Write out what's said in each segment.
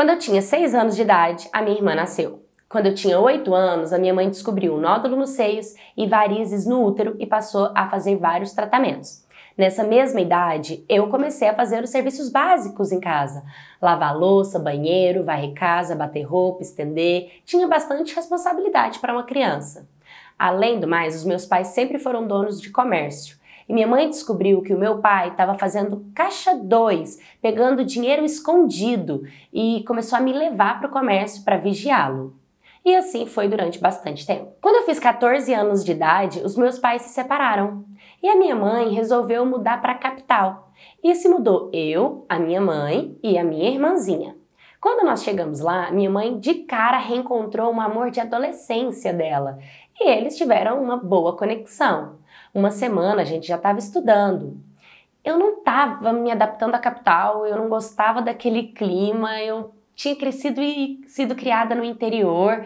Quando eu tinha 6 anos de idade, a minha irmã nasceu. Quando eu tinha 8 anos, a minha mãe descobriu um nódulo nos seios e varizes no útero e passou a fazer vários tratamentos. Nessa mesma idade, eu comecei a fazer os serviços básicos em casa: lavar louça, banheiro, varrer casa, bater roupa, estender. Tinha bastante responsabilidade para uma criança. Além do mais, os meus pais sempre foram donos de comércio. E minha mãe descobriu que o meu pai estava fazendo caixa 2, pegando dinheiro escondido e começou a me levar para o comércio para vigiá-lo. E assim foi durante bastante tempo. Quando eu fiz 14 anos de idade, os meus pais se separaram e a minha mãe resolveu mudar para a capital. E se mudou eu, a minha mãe e a minha irmãzinha. Quando nós chegamos lá, minha mãe de cara reencontrou um amor de adolescência dela e eles tiveram uma boa conexão uma semana, a gente já estava estudando. Eu não estava me adaptando à capital, eu não gostava daquele clima, eu tinha crescido e sido criada no interior.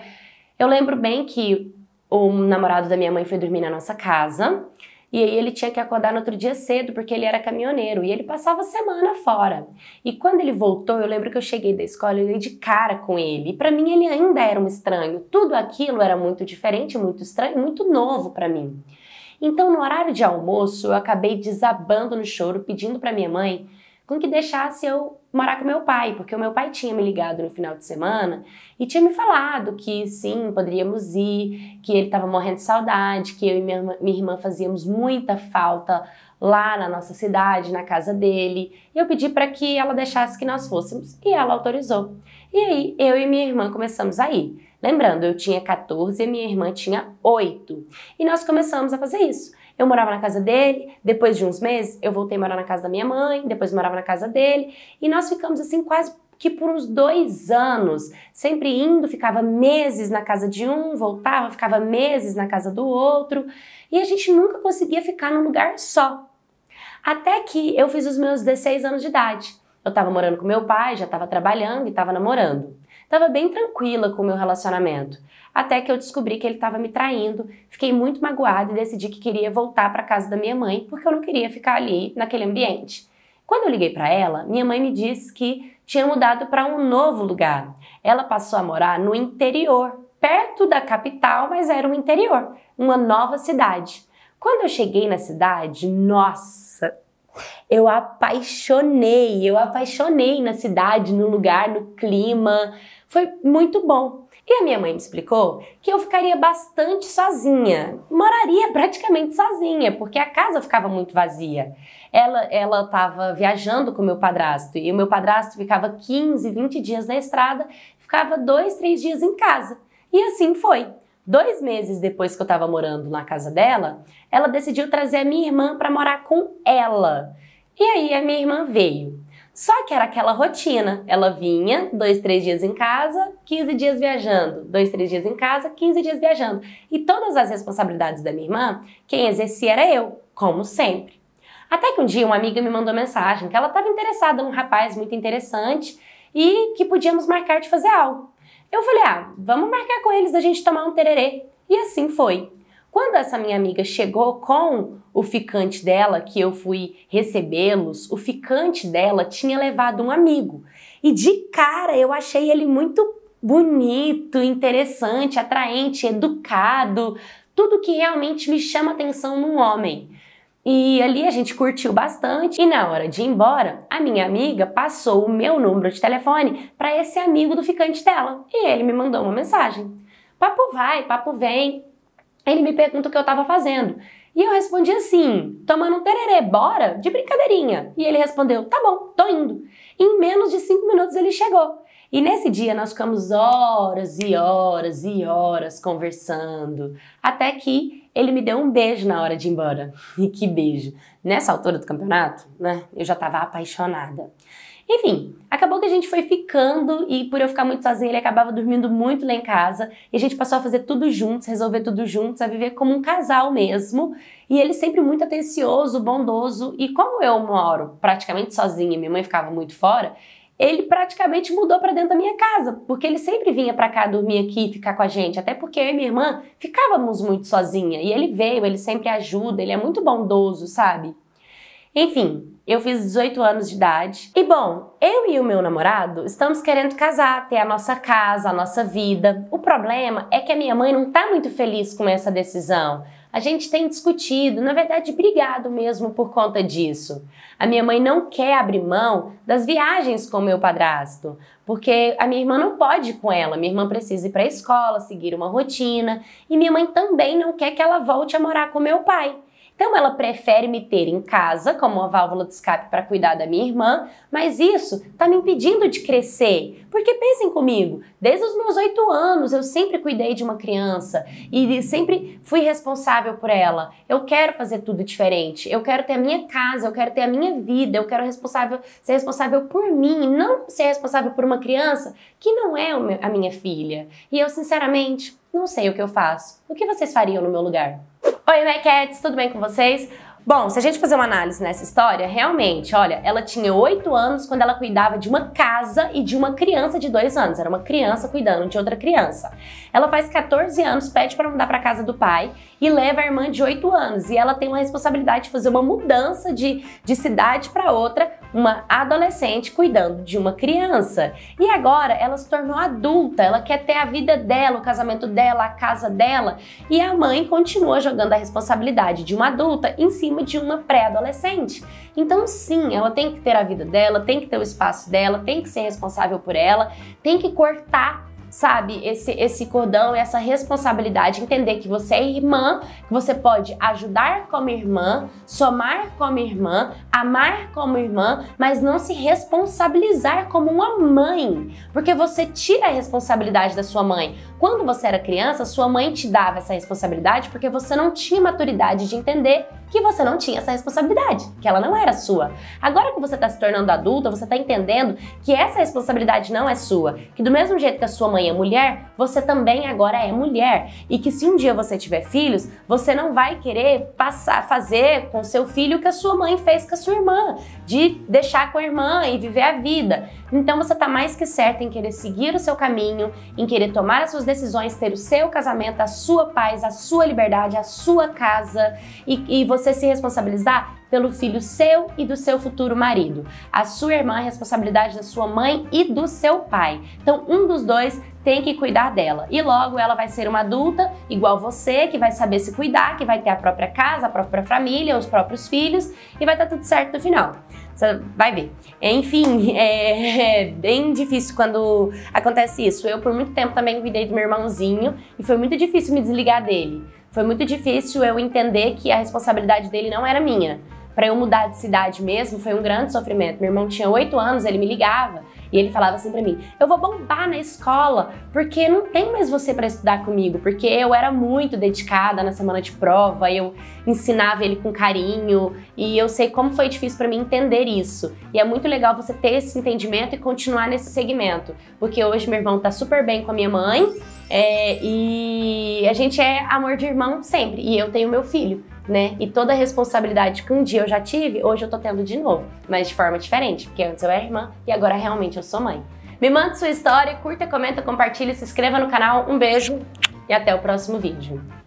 Eu lembro bem que o namorado da minha mãe foi dormir na nossa casa. E aí ele tinha que acordar no outro dia cedo, porque ele era caminhoneiro, e ele passava a semana fora. E quando ele voltou, eu lembro que eu cheguei da escola e dei de cara com ele. E para mim ele ainda era um estranho. Tudo aquilo era muito diferente, muito estranho, muito novo para mim. Então, no horário de almoço, eu acabei desabando no choro, pedindo para minha mãe com que deixasse eu morar com meu pai, porque o meu pai tinha me ligado no final de semana e tinha me falado que sim, poderíamos ir, que ele estava morrendo de saudade, que eu e minha, minha irmã fazíamos muita falta lá na nossa cidade, na casa dele. Eu pedi para que ela deixasse que nós fôssemos e ela autorizou. E aí eu e minha irmã começamos a ir. Lembrando, eu tinha 14 e minha irmã tinha 8. E nós começamos a fazer isso. Eu morava na casa dele, depois de uns meses eu voltei a morar na casa da minha mãe, depois morava na casa dele, e nós ficamos assim quase que por uns dois anos, sempre indo, ficava meses na casa de um, voltava, ficava meses na casa do outro, e a gente nunca conseguia ficar num lugar só. Até que eu fiz os meus 16 anos de idade. Eu estava morando com meu pai, já estava trabalhando e estava namorando. Tava bem tranquila com o meu relacionamento. Até que eu descobri que ele estava me traindo, fiquei muito magoada e decidi que queria voltar para casa da minha mãe, porque eu não queria ficar ali naquele ambiente. Quando eu liguei para ela, minha mãe me disse que tinha mudado para um novo lugar. Ela passou a morar no interior, perto da capital, mas era o interior, uma nova cidade. Quando eu cheguei na cidade, nossa, eu apaixonei, eu apaixonei na cidade, no lugar, no clima, foi muito bom. E a minha mãe me explicou que eu ficaria bastante sozinha, moraria praticamente sozinha, porque a casa ficava muito vazia. Ela ela estava viajando com meu padrasto e o meu padrasto ficava 15, 20 dias na estrada, ficava dois, três dias em casa. E assim foi. Dois meses depois que eu estava morando na casa dela, ela decidiu trazer a minha irmã para morar com ela. E aí a minha irmã veio. Só que era aquela rotina. Ela vinha, dois, três dias em casa, 15 dias viajando. Dois, três dias em casa, 15 dias viajando. E todas as responsabilidades da minha irmã, quem exercia era eu, como sempre. Até que um dia uma amiga me mandou mensagem que ela estava interessada num rapaz muito interessante e que podíamos marcar de fazer algo. Eu falei, ah, vamos marcar com eles da gente tomar um tererê. E assim foi. Quando essa minha amiga chegou com o ficante dela, que eu fui recebê-los, o ficante dela tinha levado um amigo. E de cara eu achei ele muito bonito, interessante, atraente, educado, tudo que realmente me chama atenção num homem. E ali a gente curtiu bastante e na hora de ir embora, a minha amiga passou o meu número de telefone para esse amigo do ficante dela e ele me mandou uma mensagem. Papo vai, papo vem, ele me pergunta o que eu estava fazendo. E eu respondi assim, tomando um tererê, bora, de brincadeirinha. E ele respondeu, tá bom, tô indo. em menos de cinco minutos ele chegou. E nesse dia nós ficamos horas e horas e horas conversando, até que ele me deu um beijo na hora de ir embora. E que beijo! Nessa altura do campeonato, né, eu já estava apaixonada. Enfim, acabou que a gente foi ficando e por eu ficar muito sozinha, ele acabava dormindo muito lá em casa. E a gente passou a fazer tudo juntos, resolver tudo juntos, a viver como um casal mesmo. E ele sempre muito atencioso, bondoso. E como eu moro praticamente sozinha, minha mãe ficava muito fora, ele praticamente mudou para dentro da minha casa, porque ele sempre vinha para cá dormir aqui, ficar com a gente, até porque eu e minha irmã ficávamos muito sozinha. E ele veio, ele sempre ajuda, ele é muito bondoso, sabe? Enfim, eu fiz 18 anos de idade. E bom, eu e o meu namorado estamos querendo casar, ter a nossa casa, a nossa vida. O problema é que a minha mãe não tá muito feliz com essa decisão. A gente tem discutido, na verdade, brigado mesmo por conta disso. A minha mãe não quer abrir mão das viagens com meu padrasto, porque a minha irmã não pode ir com ela. Minha irmã precisa ir para a escola, seguir uma rotina, e minha mãe também não quer que ela volte a morar com meu pai. Então ela prefere me ter em casa como uma válvula de escape para cuidar da minha irmã, mas isso está me impedindo de crescer. Porque pensem comigo, desde os meus oito anos eu sempre cuidei de uma criança e sempre fui responsável por ela. Eu quero fazer tudo diferente. Eu quero ter a minha casa, eu quero ter a minha vida, eu quero responsável, ser responsável por mim, não ser responsável por uma criança que não é a minha filha. E eu, sinceramente, não sei o que eu faço. O que vocês fariam no meu lugar? Oi, Maquettes, tudo bem com vocês? Bom, se a gente fazer uma análise nessa história, realmente, olha, ela tinha 8 anos quando ela cuidava de uma casa e de uma criança de 2 anos. Era uma criança cuidando de outra criança. Ela faz 14 anos, pede para mudar para casa do pai e leva a irmã de 8 anos. E ela tem uma responsabilidade de fazer uma mudança de, de cidade para outra uma adolescente cuidando de uma criança. E agora ela se tornou adulta, ela quer ter a vida dela, o casamento dela, a casa dela, e a mãe continua jogando a responsabilidade de uma adulta em cima de uma pré-adolescente. Então, sim, ela tem que ter a vida dela, tem que ter o espaço dela, tem que ser responsável por ela, tem que cortar sabe, esse, esse cordão, essa responsabilidade, entender que você é irmã, que você pode ajudar como irmã, somar como irmã, amar como irmã, mas não se responsabilizar como uma mãe, porque você tira a responsabilidade da sua mãe. Quando você era criança, sua mãe te dava essa responsabilidade porque você não tinha maturidade de entender que você não tinha essa responsabilidade, que ela não era sua. Agora que você está se tornando adulta, você está entendendo que essa responsabilidade não é sua, que do mesmo jeito que a sua mãe mãe é mulher, você também agora é mulher. E que se um dia você tiver filhos, você não vai querer passar, fazer com seu filho o que a sua mãe fez com a sua irmã, de deixar com a irmã e viver a vida. Então você está mais que certa em querer seguir o seu caminho, em querer tomar as suas decisões, ter o seu casamento, a sua paz, a sua liberdade, a sua casa e, e você se responsabilizar pelo filho seu e do seu futuro marido. A sua irmã é responsabilidade da sua mãe e do seu pai. Então, um dos dois tem que cuidar dela. E logo ela vai ser uma adulta igual você, que vai saber se cuidar, que vai ter a própria casa, a própria família, os próprios filhos e vai estar tudo certo no final. Você vai ver. Enfim, é, é, bem difícil quando acontece isso. Eu, por muito tempo, também cuidei do meu irmãozinho e foi muito difícil me desligar dele. Foi muito difícil eu entender que a responsabilidade dele não era minha. Para eu mudar de cidade mesmo, foi um grande sofrimento. Meu irmão tinha oito anos, ele me ligava e ele falava assim para mim: "Eu vou bombar na escola, porque não tem mais você para estudar comigo, porque eu era muito dedicada na semana de prova, eu ensinava ele com carinho, e eu sei como foi difícil para mim entender isso. E é muito legal você ter esse entendimento e continuar nesse segmento, porque hoje meu irmão tá super bem com a minha mãe, é, e a gente é amor de irmão sempre. E eu tenho meu filho né? E toda a responsabilidade que um dia eu já tive, hoje eu tô tendo de novo, mas de forma diferente, porque antes eu era irmã e agora realmente eu sou mãe. Me manda sua história, curta, comenta, compartilha, se inscreva no canal. Um beijo e até o próximo vídeo.